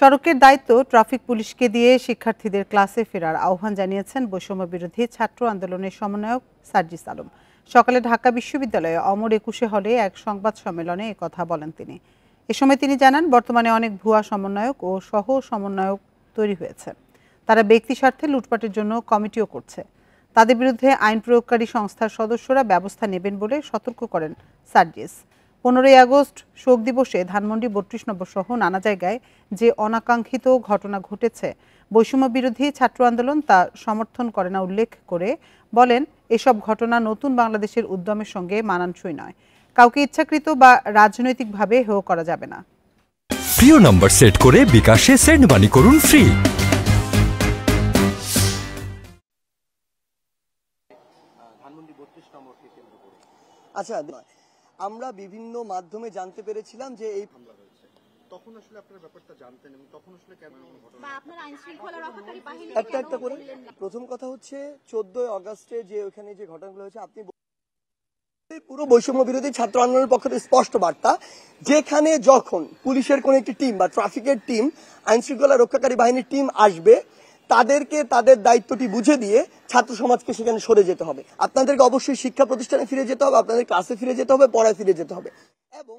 সড়কের দায়িত্ব ট্রাফিক পুলিশকে দিয়ে শিক্ষার্থীদের ক্লাসে ফেরার আহ্বান জানিয়েছেন বৈষম্য বিরোধী ছাত্র আন্দোলনের সমন্বয়ক সার্জিস আলম সকালে ঢাকা বিশ্ববিদ্যালয়ে অমর একুশে হলে এক সংবাদ সম্মেলনে কথা বলেন তিনি এ সময় তিনি জানান বর্তমানে অনেক ভুয়া সমন্বয়ক ও সহ সমন্বয়ক তৈরি হয়েছে তারা ব্যক্তি স্বার্থে লুটপাটের জন্য কমিটিও করছে তাদের বিরুদ্ধে আইন প্রয়োগকারী সংস্থার সদস্যরা ব্যবস্থা নেবেন বলে সতর্ক করেন সার্জিস পনেরোই আগস্ট শোক দিবসে ধানমন্ডি বত্রিশ নম্বর সহ নানা জায়গায় যে অনাকাঙ্ক্ষিত ঘটনা ঘটেছে বৈষম্য বিরোধী ছাত্র আন্দোলন তা সমর্থন করে না উল্লেখ করে বলেন এসব ঘটনা নতুন বাংলাদেশের উদ্যমের সঙ্গে মানানসই নয় কাউকে ইচ্ছাকৃত বা রাজনৈতিকভাবে হেয় করা যাবে না প্রিয় নম্বর সেট করে বিকাশে সেন্ড মানি করুন ফ্রি আচ্ছা আমরা বিভিন্ন মাধ্যমে জানতে পেরেছিলাম যে এই প্রথম কথা হচ্ছে চোদ্দই অগাস্টে যে ওখানে যে ঘটনাগুলো হয়েছে আপনি পুরো বৈষম্য বিরোধী ছাত্র আন্দোলনের পক্ষ থেকে স্পষ্ট বার্তা যেখানে যখন পুলিশের কোন একটি টিম বা ট্রাফিকের টিম আইনশৃঙ্খলা রক্ষাকারী বাহিনীর টিম আসবে তাদেরকে তাদের দায়িত্বটি বুঝে দিয়ে ছাত্র সমাজকে সেখানে সরে যেতে হবে আপনাদেরকে অবশ্যই শিক্ষা প্রতিষ্ঠানে ফিরে যেতে হবে আপনাদের ক্লাসে ফিরে যেতে হবে পড়ায় ফিরে যেতে হবে এবং